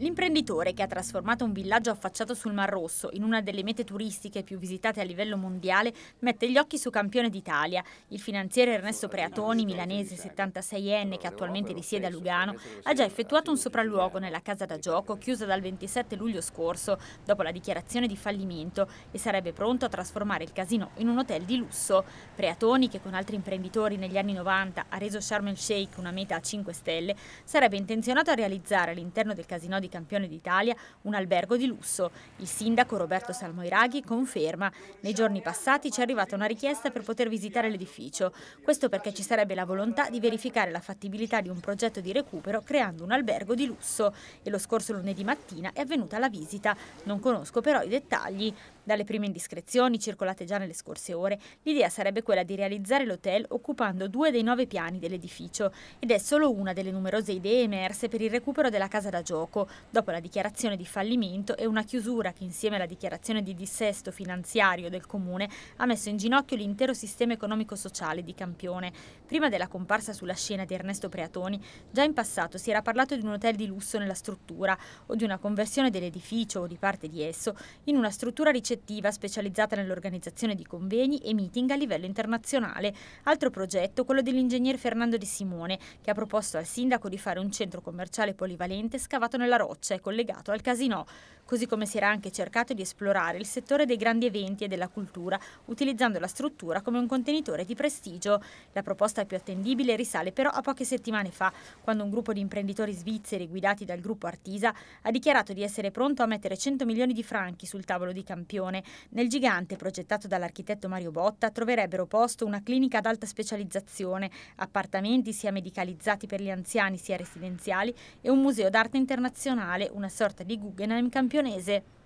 L'imprenditore che ha trasformato un villaggio affacciato sul Mar Rosso in una delle mete turistiche più visitate a livello mondiale mette gli occhi su campione d'Italia. Il finanziere Ernesto Preatoni, milanese 76enne che attualmente risiede a Lugano, ha già effettuato un sopralluogo nella casa da gioco chiusa dal 27 luglio scorso dopo la dichiarazione di fallimento e sarebbe pronto a trasformare il casino in un hotel di lusso. Preatoni, che con altri imprenditori negli anni 90 ha reso Sharm el Sheikh una meta a 5 stelle, sarebbe intenzionato a realizzare all'interno del casino di di campione d'Italia un albergo di lusso. Il sindaco Roberto Salmoiraghi conferma. Nei giorni passati ci è arrivata una richiesta per poter visitare l'edificio. Questo perché ci sarebbe la volontà di verificare la fattibilità di un progetto di recupero creando un albergo di lusso. E lo scorso lunedì mattina è avvenuta la visita. Non conosco però i dettagli. Dalle prime indiscrezioni circolate già nelle scorse ore, l'idea sarebbe quella di realizzare l'hotel occupando due dei nove piani dell'edificio ed è solo una delle numerose idee emerse per il recupero della casa da gioco, dopo la dichiarazione di fallimento e una chiusura che insieme alla dichiarazione di dissesto finanziario del comune ha messo in ginocchio l'intero sistema economico-sociale di Campione. Prima della comparsa sulla scena di Ernesto Preatoni, già in passato si era parlato di un hotel di lusso nella struttura o di una conversione dell'edificio o di parte di esso in una struttura ricettiva ispettiva specializzata nell'organizzazione di convegni e meeting a livello internazionale. Altro progetto, quello dell'ingegner Fernando Di Simone, che ha proposto al sindaco di fare un centro commerciale polivalente scavato nella roccia e collegato al casino, così come si era anche cercato di esplorare il settore dei grandi eventi e della cultura, utilizzando la struttura come un contenitore di prestigio. La proposta più attendibile risale però a poche settimane fa, quando un gruppo di imprenditori svizzeri guidati dal gruppo Artisa ha dichiarato di essere pronto a mettere 100 milioni di franchi sul tavolo di campione persone. Nel gigante progettato dall'architetto Mario Botta troverebbero posto una clinica ad alta specializzazione, appartamenti sia medicalizzati per gli anziani sia residenziali e un museo d'arte internazionale, una sorta di Guggenheim campionese.